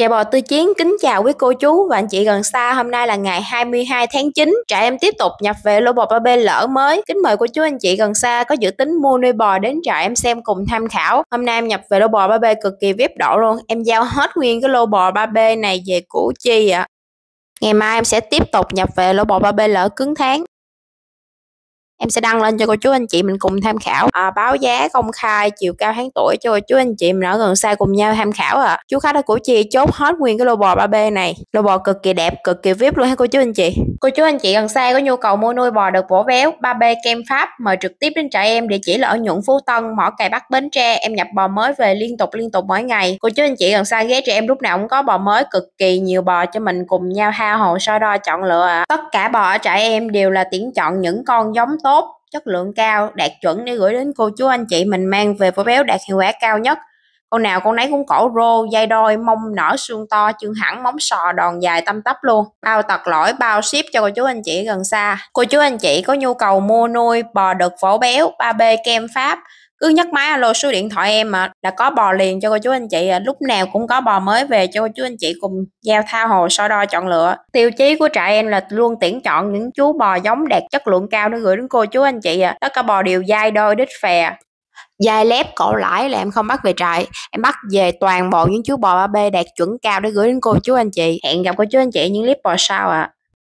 Trẻ bò tư chiến kính chào quý cô chú và anh chị gần xa. Hôm nay là ngày 22 tháng 9. Trại em tiếp tục nhập về lô bò ba b lỡ mới. Kính mời cô chú anh chị gần xa có dự tính mua nuôi bò đến trại em xem cùng tham khảo. Hôm nay em nhập về lô bò ba b cực kỳ vip độ luôn. Em giao hết nguyên cái lô bò ba b này về Củ Chi ạ. À. Ngày mai em sẽ tiếp tục nhập về lô bò ba b lỡ cứng tháng em sẽ đăng lên cho cô chú anh chị mình cùng tham khảo à, báo giá công khai chiều cao tháng tuổi cho cô chú anh chị mình ở gần xa cùng nhau tham khảo ạ à. chú khách ở củ chi chốt hết nguyên cái lô bò 3B này lô bò cực kỳ đẹp cực kỳ vip luôn ha cô chú anh chị cô chú anh chị gần xa có nhu cầu mua nuôi bò được vỗ béo 3B kem pháp mời trực tiếp đến trại em địa chỉ là ở nhuận phú tân mỏ cày bắc bến tre em nhập bò mới về liên tục liên tục mỗi ngày cô chú anh chị gần xa ghé trại em lúc nào cũng có bò mới cực kỳ nhiều bò cho mình cùng nhau hao hồ so đo chọn lựa à. tất cả bò ở trại em đều là tuyển chọn những con giống tốt tốt chất lượng cao đạt chuẩn để gửi đến cô chú anh chị mình mang về vỏ béo đạt hiệu quả cao nhất con nào con nấy cũng cổ rô dây đôi mông nở xương to chân hẳn móng sò đòn dài tăm tắp luôn bao tật lỗi bao ship cho cô chú anh chị gần xa cô chú anh chị có nhu cầu mua nuôi bò đực vỏ béo 3b kem pháp cứ nhắc máy alo số điện thoại em mà là có bò liền cho cô chú anh chị à. lúc nào cũng có bò mới về cho cô chú anh chị cùng giao thao hồ so đo chọn lựa tiêu chí của trại em là luôn tuyển chọn những chú bò giống đạt chất lượng cao để gửi đến cô chú anh chị ạ à. tất cả bò đều dai đôi đít phè dai lép cổ lãi là em không bắt về trại em bắt về toàn bộ những chú bò 3B đạt chuẩn cao để gửi đến cô chú anh chị hẹn gặp cô chú anh chị những clip bò sau ạ à.